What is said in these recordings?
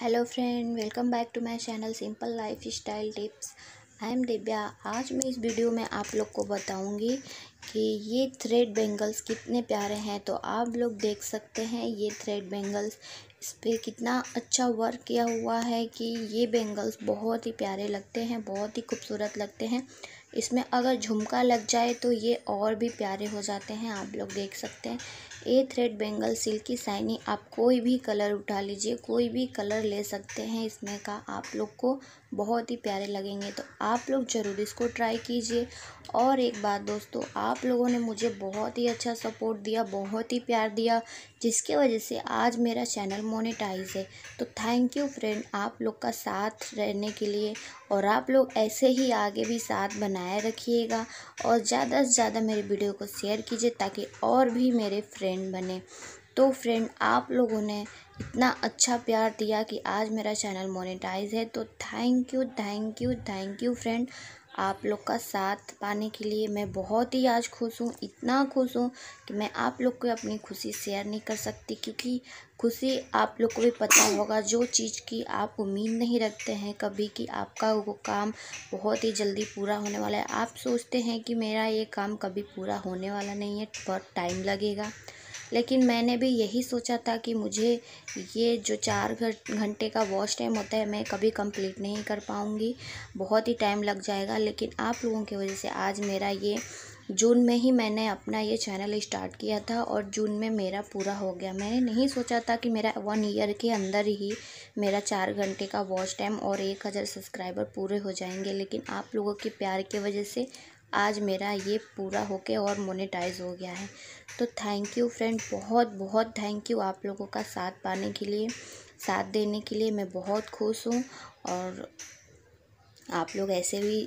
hello friend welcome back to my channel simple lifestyle tips I am Divya आज मैं इस video में आप लोग को बताऊंगी कि ये थ्रेड बेंगल्स कितने प्यारे हैं तो आप लोग देख सकते हैं ये थ्रेड बेंगल्स इस पर कितना अच्छा वर्क किया हुआ है कि ये बेंगल्स बहुत ही प्यारे लगते हैं बहुत ही खूबसूरत लगते हैं इसमें अगर झुमका लग जाए तो ये और भी प्यारे हो जाते हैं आप लोग देख सकते हैं ए थ्रेड बेंगल सिल्क की साइनी आप कोई भी कलर उठा लीजिए कोई भी कलर ले सकते हैं इसमें का आप लोग को बहुत ही प्यारे लगेंगे तो आप लोग ज़रूर इसको ट्राई कीजिए और एक बात दोस्तों आप लोगों ने मुझे बहुत ही अच्छा सपोर्ट दिया बहुत ही प्यार दिया जिसके वजह से आज मेरा चैनल मोनेटाइज है तो थैंक यू फ्रेंड आप लोग का साथ रहने के लिए और आप लोग ऐसे ही आगे भी साथ बनाए बनाए रखिएगा और ज़्यादा से ज़्यादा मेरे वीडियो को शेयर कीजिए ताकि और भी मेरे फ्रेंड बने तो फ्रेंड आप लोगों ने इतना अच्छा प्यार दिया कि आज मेरा चैनल मोनेटाइज है तो thank you thank you thank you friend आप लोग का साथ पाने के लिए मैं बहुत ही आज खुश हूँ इतना खुश हूँ कि मैं आप लोग को अपनी खुशी शेयर नहीं कर सकती क्योंकि खुशी आप लोग को भी पता होगा जो चीज़ की आप उम्मीद नहीं रखते हैं कभी कि आपका वो काम बहुत ही जल्दी पूरा होने वाला है आप सोचते हैं कि मेरा ये काम कभी पूरा होने वाला नहीं है बहुत टाइम लगेगा लेकिन मैंने भी यही सोचा था कि मुझे ये जो चार घंटे का वॉच टाइम होता है मैं कभी कंप्लीट नहीं कर पाऊँगी बहुत ही टाइम लग जाएगा लेकिन आप लोगों की वजह से आज मेरा ये जून में ही मैंने अपना ये चैनल स्टार्ट किया था और जून में मेरा पूरा हो गया मैंने नहीं सोचा था कि मेरा वन ईयर के अंदर ही मेरा चार घंटे का वॉच टाइम और एक हज़ार सब्सक्राइबर पूरे हो जाएंगे लेकिन आप लोगों के प्यार की वजह से आज मेरा ये पूरा हो के और मोनेटाइज़ हो गया है तो थैंक यू फ्रेंड बहुत बहुत थैंक यू आप लोगों का साथ पाने के लिए साथ देने के लिए मैं बहुत खुश हूँ और आप लोग ऐसे भी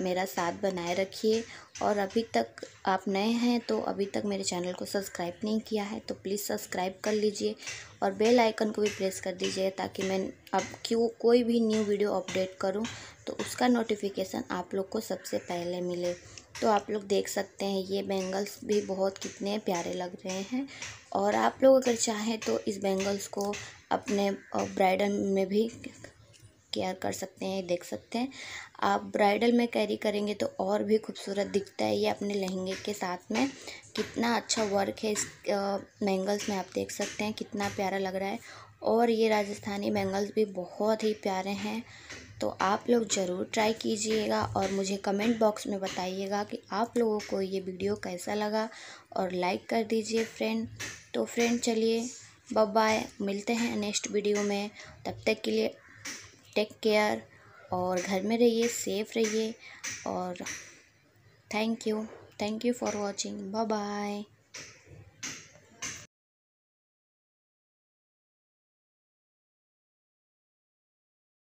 मेरा साथ बनाए रखिए और अभी तक आप नए हैं तो अभी तक मेरे चैनल को सब्सक्राइब नहीं किया है तो प्लीज़ सब्सक्राइब कर लीजिए और बेल आइकन को भी प्रेस कर दीजिए ताकि मैं अब क्यों कोई भी न्यू वीडियो अपडेट करूं तो उसका नोटिफिकेशन आप लोग को सबसे पहले मिले तो आप लोग देख सकते हैं ये बैंगल्स भी बहुत कितने प्यारे लग रहे हैं और आप लोग अगर चाहें तो इस बैंगल्स को अपने ब्राइडल में भी केयर कर सकते हैं देख सकते हैं आप ब्राइडल में कैरी करेंगे तो और भी खूबसूरत दिखता है ये अपने लहंगे के साथ में कितना अच्छा वर्क है इस मैंगल्स में आप देख सकते हैं कितना प्यारा लग रहा है और ये राजस्थानी बैंगल्स भी बहुत ही प्यारे हैं तो आप लोग ज़रूर ट्राई कीजिएगा और मुझे कमेंट बॉक्स में बताइएगा कि आप लोगों को ये वीडियो कैसा लगा और लाइक कर दीजिए फ्रेंड तो फ्रेंड चलिए बाय मिलते हैं नेक्स्ट वीडियो में तब तक के लिए टेक केयर और घर में रहिए सेफ़ रहिए और thank you thank you for watching bye bye